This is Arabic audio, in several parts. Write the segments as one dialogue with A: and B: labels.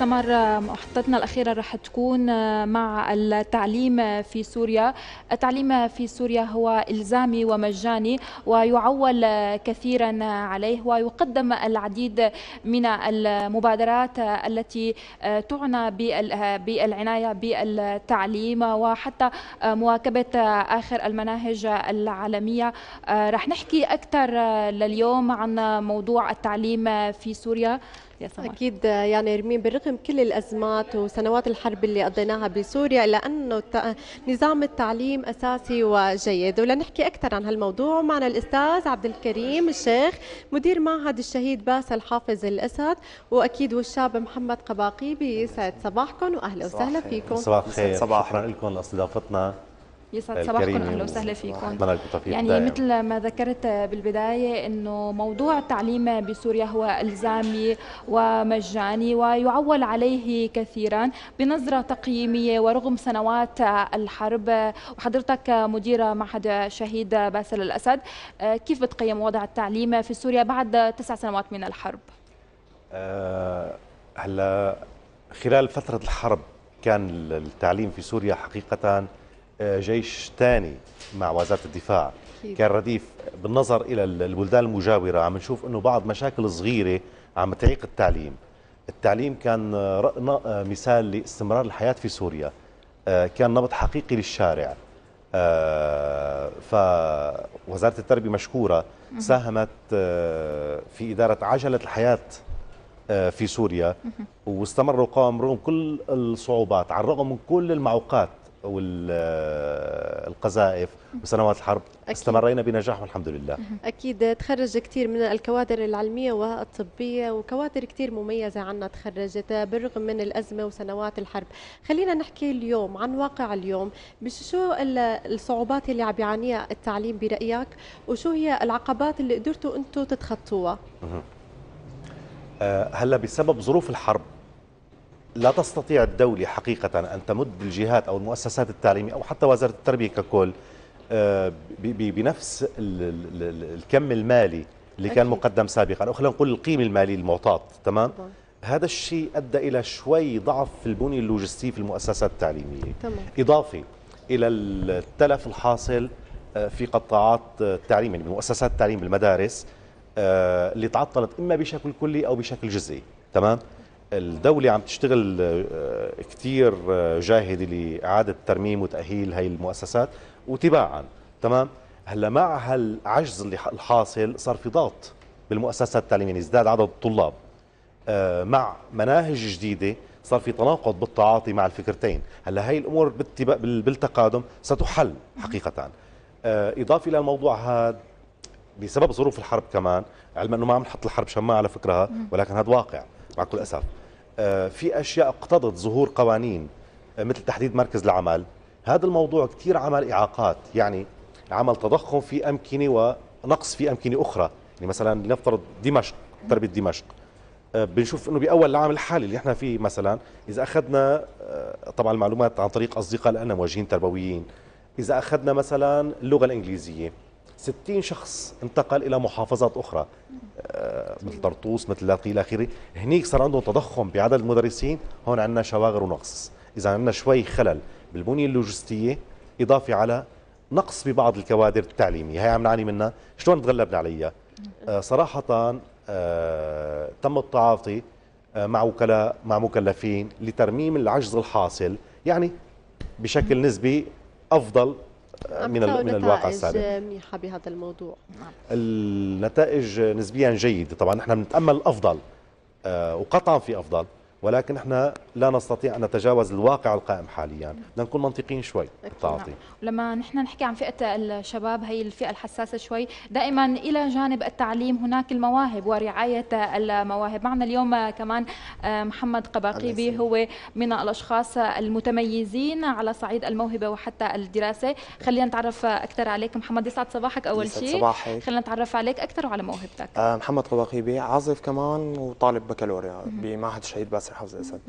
A: سمر محطتنا الأخيرة رح تكون آه، مع التعليم في سوريا التعليم في سوريا هو إلزامي ومجاني ويعول آه، كثيرا عليه ويقدم العديد من المبادرات التي آه، تعنى بالعناية بالتعليم وحتى مواكبة آخر المناهج العالمية رح نحكي أكثر لليوم عن موضوع
B: التعليم في سوريا يا سمر اكيد يعني رمين بالرغم كل الازمات وسنوات الحرب اللي قضيناها بسوريا الا انه نظام التعليم اساسي وجيد ولنحكي اكثر عن هالموضوع معنا الاستاذ عبد الكريم الشيخ مدير معهد الشهيد باسل حافظ الاسد واكيد والشاب محمد قباقي بيسعد صباحكم واهلا وسهلا فيكم
C: صباح الخير صباح شكرا لكم لاستضافتنا يسعد صباحكم اهلا وسهلا فيكم يعني دائم. مثل
A: ما ذكرت بالبدايه انه موضوع التعليم بسوريا هو الزامي ومجاني ويعول عليه كثيرا بنظره تقييميه ورغم سنوات الحرب وحضرتك مدير معهد شهيد باسل الاسد كيف بتقيم وضع التعليم في سوريا بعد تسع سنوات من الحرب؟
C: أه هلا خلال فتره الحرب كان التعليم في سوريا حقيقه جيش ثاني مع وزاره الدفاع كان رديف بالنظر الى البلدان المجاوره عم نشوف انه بعض مشاكل صغيره عم تعيق التعليم التعليم كان مثال لاستمرار الحياه في سوريا آه، كان نبض حقيقي للشارع آه، فوزاره التربيه مشكوره ساهمت آه، في اداره عجله الحياه في سوريا واستمر وقام رغم كل الصعوبات على الرغم من كل المعوقات والقذائف وسنوات الحرب أكيد. استمرينا بنجاح والحمد لله
B: أكيد تخرج كثير من الكوادر العلمية والطبية وكوادر كثير مميزة عنا تخرجت بالرغم من الأزمة وسنوات الحرب خلينا نحكي اليوم عن واقع اليوم شو الصعوبات اللي عم يعانيها التعليم برأيك وشو هي العقبات اللي قدرتوا أنتم تتخطوها
C: آه، هلا بسبب ظروف الحرب لا تستطيع الدولة حقيقة أن تمد الجهات أو المؤسسات التعليمية أو حتى وزارة التربية ككل آه، بنفس الكم المالي اللي كان مقدم سابقا أو خلينا نقول القيمة المالية المعطاة تمام هذا الشيء أدى إلى شوي ضعف في البنية اللوجستية في المؤسسات التعليمية تمام. إضافة إلى التلف الحاصل آه، في قطاعات آه، التعليم يعني مؤسسات التعليم بالمدارس اللي تعطلت إما بشكل كلي أو بشكل جزئي تمام الدولة عم تشتغل آه، كتير آه، جاهدة لإعادة ترميم وتأهيل هاي المؤسسات وتباعا تمام هلا مع هالعجز اللي الحاصل صار في ضغط بالمؤسسات التعليمية يعني ازداد عدد الطلاب آه، مع مناهج جديدة صار في تناقض بالتعاطي مع الفكرتين هلا هاي الأمور بالتقادم ستحل حقيقة إضافة إلى الموضوع هذا بسبب ظروف الحرب كمان علما أنه ما عم نحط الحرب شماعة على فكرها ولكن هذا واقع مع كل اسف آه، في اشياء اقتضت ظهور قوانين آه، مثل تحديد مركز العمل هذا الموضوع كثير عمل اعاقات يعني عمل تضخم في امكنه ونقص في امكنه اخرى يعني مثلا لنفترض دمشق تربيه دمشق آه، بنشوف انه باول العام الحالي اللي احنا فيه مثلا اذا اخذنا طبعا المعلومات عن طريق اصدقاء لنا موجهين تربويين اذا اخذنا مثلا اللغه الانجليزيه 60 شخص انتقل الى محافظات اخرى آه، مثل طرطوس مثل لاقي الى اخره هنيك صار عندهم تضخم بعدد المدرسين هون عندنا شواغر ونقص اذا عندنا شوي خلل بالبنيه اللوجستيه اضافه على نقص ببعض الكوادر التعليميه هي عم نعاني منها شلون تغلبنا عليها آه، صراحه آه، تم التعاطي مع وكلاء مع مكلفين لترميم العجز الحاصل يعني بشكل نسبي افضل من من الواقع السابق
B: منيحه بهذا الموضوع نعم.
C: النتائج نسبيا جيده طبعا نحن بنتامل الافضل آه، وقطعا في افضل ولكن احنا لا نستطيع أن نتجاوز الواقع القائم حاليا بدنا نكون منطقيين شوي بالتعاطي إيه،
A: نعم. لما نحن نحكي عن فئة الشباب هي الفئة الحساسة شوي دائما إلى جانب التعليم هناك المواهب ورعاية المواهب معنا اليوم كمان آه، محمد قباقيبي هو من الأشخاص المتميزين على صعيد الموهبة وحتى الدراسة خلينا نتعرف أكثر عليك محمد يسعد صباحك أول شيء صباحك خلينا نتعرف عليك أكثر وعلى موهبتك
D: آه، محمد قباقيبي عازف كمان وطالب بكالوريا بمعهد الشهيد باسل حفظ أسد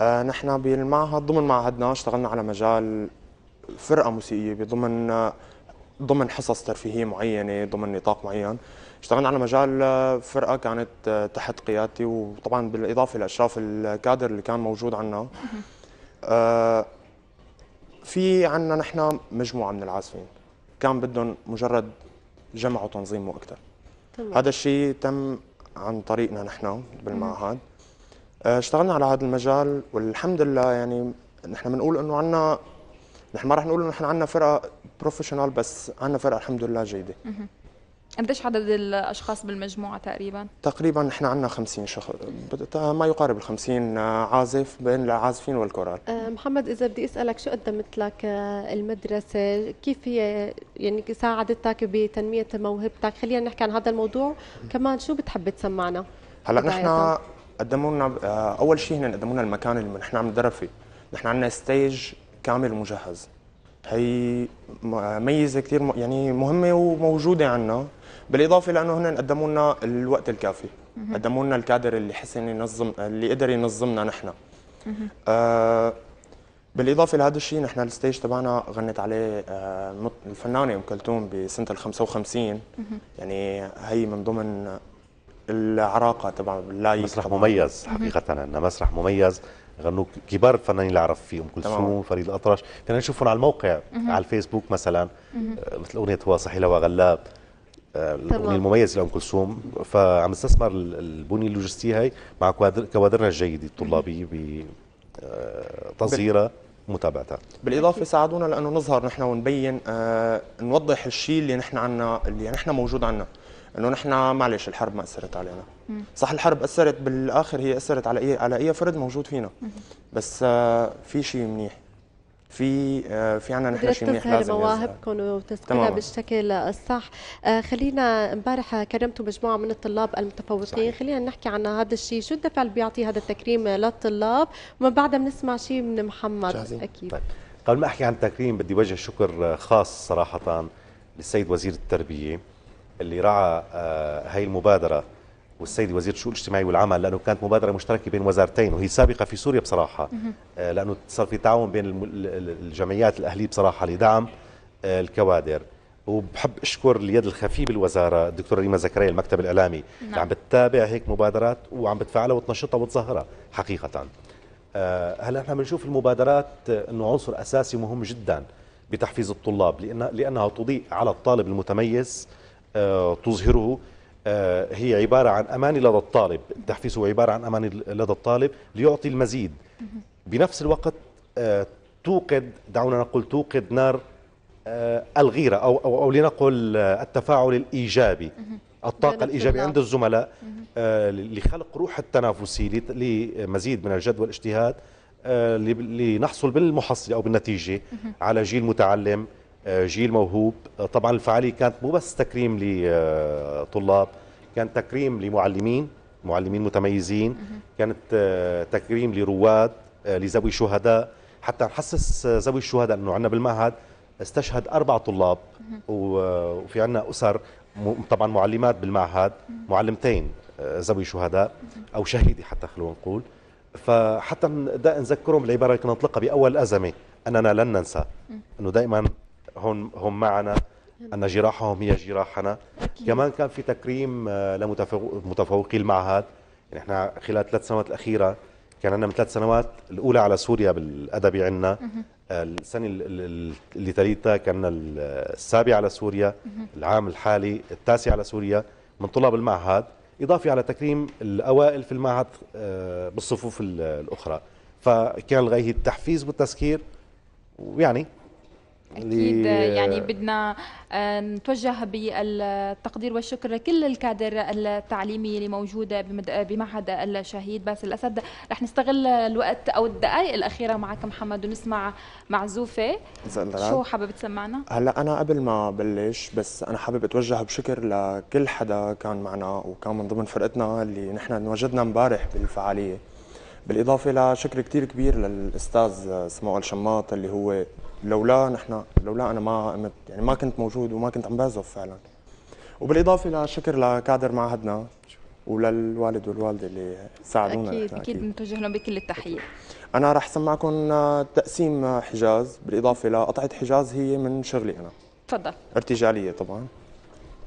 D: آه، نحن بالمعهد ضمن معهدنا اشتغلنا على مجال فرقه موسيقيه بضمن آه، ضمن حصص ترفيهيه معينه ضمن نطاق معين اشتغلنا على مجال آه، فرقه كانت تحت قيادتي وطبعا بالاضافه لاشراف الكادر اللي كان موجود عندنا في عندنا نحن مجموعه من العازفين كان بدهم مجرد جمع وتنظيم مو اكثر هذا الشيء تم عن طريقنا نحن بالمعهد آه، اشتغلنا على هذا المجال والحمد لله يعني نحن بنقول انه عندنا نحن ما رح نقول انه نحن عندنا فرقه بروفيشنال بس عندنا فرقه الحمد لله جيده
A: قديش عدد الاشخاص بالمجموعه تقريبا؟
D: تقريبا نحن عندنا 50 شخص ما يقارب ال 50 آه، عازف بين العازفين والكورال
B: آه، محمد اذا بدي اسالك شو قدمت لك المدرسه؟ كيف هي يعني ساعدتك بتنميه موهبتك؟ خلينا نحكي عن هذا الموضوع كمان شو بتحب تسمعنا؟
D: هلا نحن قدموا لنا آه، اول شيء هنا قدموا لنا المكان اللي نحن عم ندرب فيه نحن عندنا ستيج كامل مجهز هي آه، ميزه كثير يعني مهمه وموجوده عندنا بالاضافه لانه هنا قدموا لنا الوقت الكافي قدموا لنا الكادر اللي حسن ينظم آه، اللي قدر ينظمنا نحن آه بالاضافه لهذا الشيء نحن الستيج تبعنا غنت عليه آه الفنانه ام كلثوم بسنه ال 55 يعني هي من ضمن العراقه طبعا اللايف مسرح مميز حقيقه
C: انه مسرح مميز غنوا كبار الفنانين اللي عرف فيهم ام كلثوم فريد الاطرش كنا نشوفهم على الموقع على الفيسبوك مثلا
E: آه،
C: مثل اغنيه هو صحيله وغلاب آه، الاغنيه المميزه لام كلثوم فعم نستثمر البنيه اللوجستيه هي مع كوادرنا الجيده الطلابيه آه، بتظهيرها متابعتها
D: بالاضافه ساعدونا لانه نظهر نحن ونبين آه نوضح الشيء اللي نحن عنا اللي نحن موجود عنا انه نحن معلش الحرب ما اثرت علينا مم. صح الحرب اثرت بالاخر هي اثرت على إيه على اي فرد موجود فينا مم. بس آه في شيء منيح في آه في عندنا نحن شيء منيح لازم مواهبكم وتسكنها
B: بالشكل الصح آه خلينا امبارح كرمتوا مجموعه من الطلاب المتفوقين خلينا نحكي عن هذا الشيء شو الدفع اللي بيعطي هذا التكريم للطلاب ومن بعدها بنسمع شيء من محمد جاهزين. اكيد طيب.
C: قبل ما احكي عن التكريم بدي وجه شكر خاص صراحه للسيد وزير التربيه اللي راعى آه، هاي المبادرة والسيد وزير الشؤون الاجتماعية والعمل لأنه كانت مبادرة مشتركة بين وزارتين وهي سابقة في سوريا بصراحة آه، لأنه صار في تعاون بين الجمعيات الأهلية بصراحة لدعم آه، الكوادر وبحب اشكر اليد الخفيه بالوزاره الدكتوره ريما زكريا المكتب الاعلامي نعم. اللي عم بتتابع هيك مبادرات وعم بتفعلها وتنشطها وتظهرها حقيقه أه هلا نحن بنشوف المبادرات انه عنصر اساسي ومهم جدا بتحفيز الطلاب لأن لانها تضيء على الطالب المتميز آه، تظهره آه، هي عبارة عن أمان لدى الطالب التحفيز هو عبارة عن أمان لدى الطالب ليعطي المزيد بنفس الوقت آه، توقد دعونا نقول توقد نار الغيرة أو, أو, أو لنقل التفاعل الإيجابي الطاقة الإيجابية عند الزملاء لخلق روح التنافسي لمزيد من الجد والاجتهاد لنحصل بالمحصلة أو بالنتيجة على جيل متعلم آه، جيل موهوب آه، طبعا الفعاليه كانت مو بس تكريم لطلاب آه، كان تكريم لمعلمين معلمين متميزين كانت تكريم لرواد لذوي شهداء حتى نحسس ذوي الشهداء انه عندنا بالمعهد استشهد اربع طلاب وفي عندنا اسر طبعا معلمات بالمعهد معلمتين ذوي شهداء او شهيده حتى خلونا نقول فحتى نذكرهم العباره اللي كنا نطلقها باول ازمه اننا لن ننسى انه دائما هم هم معنا أن جراحهم هي جراحنا أكيد. كمان كان في تكريم آه، لمتفوقي المعهد يعني احنا خلال ثلاث سنوات الأخيرة كان عندنا من ثلاث سنوات الأولى على سوريا بالأدبي عندنا السنة اللي تليتها كان السابع على سوريا العام الحالي التاسع على سوريا من طلاب المعهد إضافة على تكريم الأوائل في المعهد آه، بالصفوف الأخرى فكان الغاية التحفيز والتسكير ويعني اكيد يعني
A: بدنا آه، نتوجه بالتقدير والشكر لكل الكادر التعليمي اللي موجود بمعهد الشهيد باسل الاسد رح نستغل الوقت او الدقائق الاخيره معك محمد ونسمع معزوفه شو حابب تسمعنا
D: هلا انا قبل ما بلش بس انا حابب اتوجه بشكر لكل حدا كان معنا وكان من ضمن فرقتنا اللي نحن وجدنا امبارح بالفعاليه بالاضافه لشكر كثير كبير للاستاذ سمو الشماط اللي هو لولا نحن لولا انا ما قمت يعني ما كنت موجود وما كنت عم بعزف فعلا وبالاضافه لشكر لكادر معهدنا وللوالد والوالده اللي ساعدونا اكيد اكيد, أكيد.
A: نتوجه لهم بكل التحيه
D: انا رح سمعكم آه، تقسيم حجاز بالاضافه لقطعه حجاز هي من شغلي انا تفضل ارتجاليه طبعا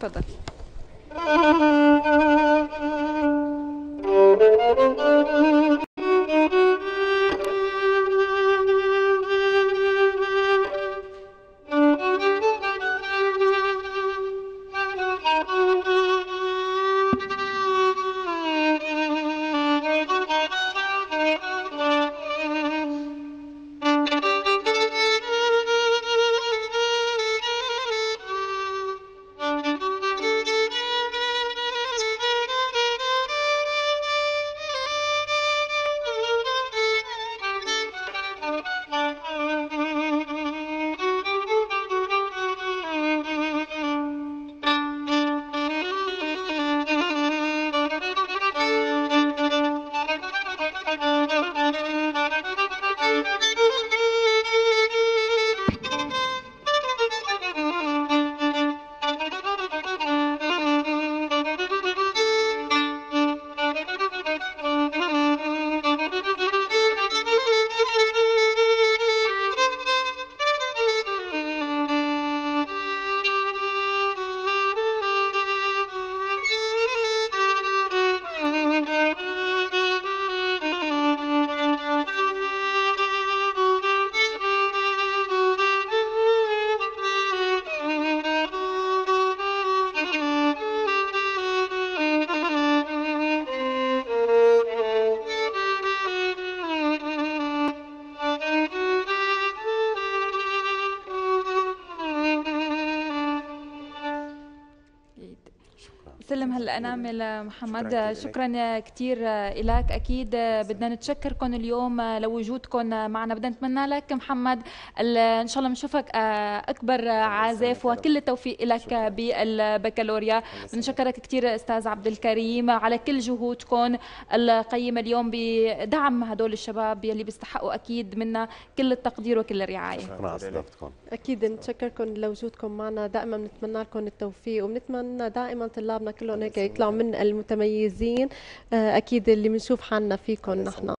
B: تفضل
A: الأنامل محمد شكرا كثير لك أكيد بدنا نتشكركم اليوم لوجودكم معنا بدنا نتمنى لك محمد إن شاء الله بنشوفك آه، أكبر عازف وكل التوفيق لك بالبكالوريا بنشكرك كثير أستاذ عبد الكريم على كل جهودكم القيمة اليوم بدعم هدول الشباب يلي بيستحقوا أكيد منا كل التقدير وكل الرعاية شكرا
E: استضافتكم
B: أكيد نتشكركم لوجودكم معنا دائما بنتمنى لكم التوفيق وبنتمنى دائما طلابنا كلهم هيك يطلعوا من المتميزين آه، اكيد اللي بنشوف حالنا فيكم نحن